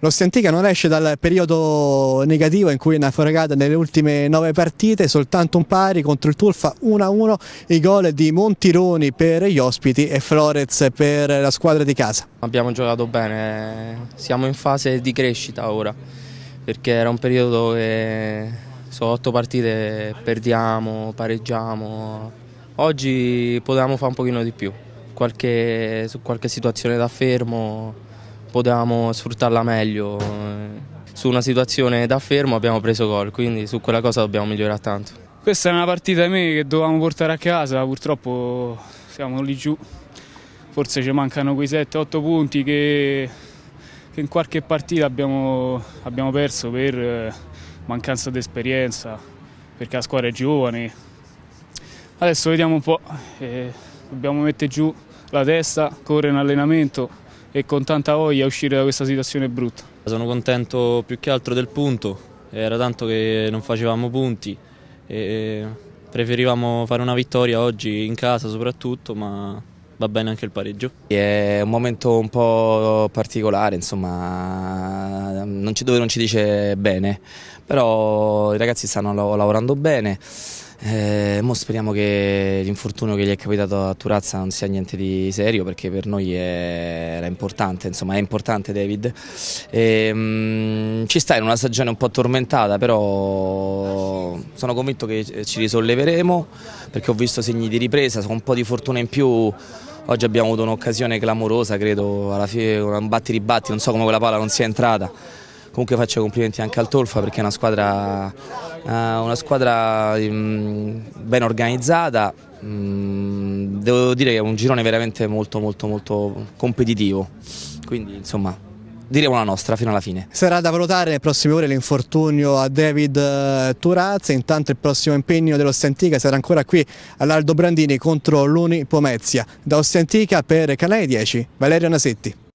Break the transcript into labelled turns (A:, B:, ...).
A: L'Ostia Antica non esce dal periodo negativo in cui è naufragata nelle ultime nove partite, soltanto un pari contro il Tulfa 1-1, i gol di Montironi per gli ospiti e Flores per la squadra di casa.
B: Abbiamo giocato
A: bene,
B: siamo in fase di crescita ora, perché era un periodo che su otto partite perdiamo, pareggiamo, oggi potevamo fare un pochino di più, qualche, su qualche situazione da fermo potevamo sfruttarla meglio. Eh. Su una situazione da fermo abbiamo preso gol, quindi su quella cosa dobbiamo migliorare tanto.
C: Questa è una partita di me che dovevamo portare a casa, purtroppo siamo lì giù. Forse ci mancano quei 7-8 punti che, che, in qualche partita abbiamo, abbiamo perso per eh, mancanza di esperienza, perché la squadra è giovane. Adesso vediamo un po', eh, dobbiamo mettere giù la testa, correre in allenamento e con tanta voglia uscire da questa situazione brutta. Sono contento più che altro del punto, era tanto che non
B: facevamo punti e preferivamo fare una vittoria oggi in casa soprattutto, ma va bene anche il pareggio.
D: È un momento un po' particolare, insomma, non ci, dove non ci dice bene, però i ragazzi stanno lavorando bene. Eh, mo speriamo che l'infortunio che gli è capitato a Turazza non sia niente di serio perché per noi è, era importante, insomma è importante David. E, ehm, mh, ci sta in una stagione un po' tormentata però sono convinto che eh, ci risolleveremo perché ho visto segni di ripresa, con un po' di fortuna in più oggi abbiamo avuto un'occasione clamorosa credo, alla fine un batti ribatti, non so come quella palla non sia entrata comunque faccio complimenti anche al Tolfa perché è una squadra, eh, una squadra mm, ben organizzata, mm, devo dire che è un girone veramente molto molto molto competitivo, quindi insomma diremo la nostra fino alla fine.
A: Sarà da valutare nelle prossime ore l'infortunio a David eh, Turazzi, intanto il prossimo impegno dell'Ostiantica sarà ancora qui all'Aldo Brandini contro l'Uni Pomezia. Da Ostiantica per Canale 10, Valerio Nasetti.